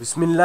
बसमीम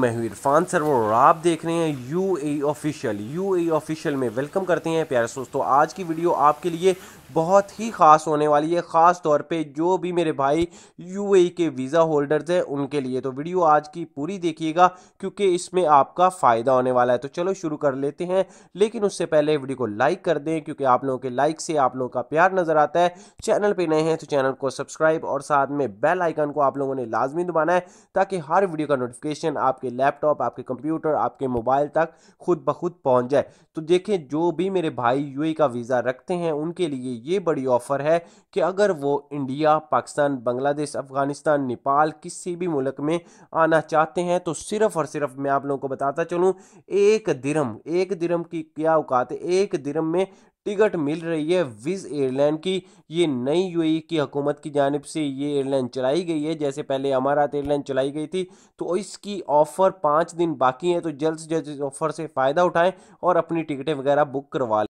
मैं इरफान सरवर और आप देख रहे हैं U A official U A official में वेलकम करते हैं प्यारे दोस्तों आज की वीडियो आपके लिए बहुत ही ख़ास होने वाली है ख़ास तौर पे जो भी मेरे भाई ए के वीज़ा होल्डर्स हैं उनके लिए तो वीडियो आज की पूरी देखिएगा क्योंकि इसमें आपका फ़ायदा होने वाला है तो चलो शुरू कर लेते हैं लेकिन उससे पहले वीडियो को लाइक कर दें क्योंकि आप लोगों के लाइक से आप लोगों का प्यार नज़र आता है चैनल पर नए हैं तो चैनल को सब्सक्राइब और साथ में बेल आइकन को आप लोगों ने लाजमी दबाना है ताकि हर वीडियो का नोटिफिकेशन आपके लैपटॉप आपके कंप्यूटर आपके मोबाइल तक खुद ब खुद पहुँच जाए तो देखें जो भी मेरे भाई यू का वीज़ा रखते हैं उनके लिए ये बड़ी ऑफ़र है कि अगर वो इंडिया पाकिस्तान बांग्लादेश अफगानिस्तान नेपाल किसी भी मुल्क में आना चाहते हैं तो सिर्फ़ और सिर्फ मैं आप लोगों को बताता चलूँ एक दिरम एक दिरम की क्या औकात है एक दिरम में टिकट मिल रही है विज एयरलाइन की ये नई यूएई की हुकूमत की जानब से ये एयरलाइन चलाई गई है जैसे पहले अमारात एयरलाइन चलाई गई थी तो इसकी ऑफ़र पाँच दिन बाकी है तो जल्द से जल्द इस ऑफ़र से फ़ायदा उठाएं और अपनी टिकटें वगैरह बुक करवा लें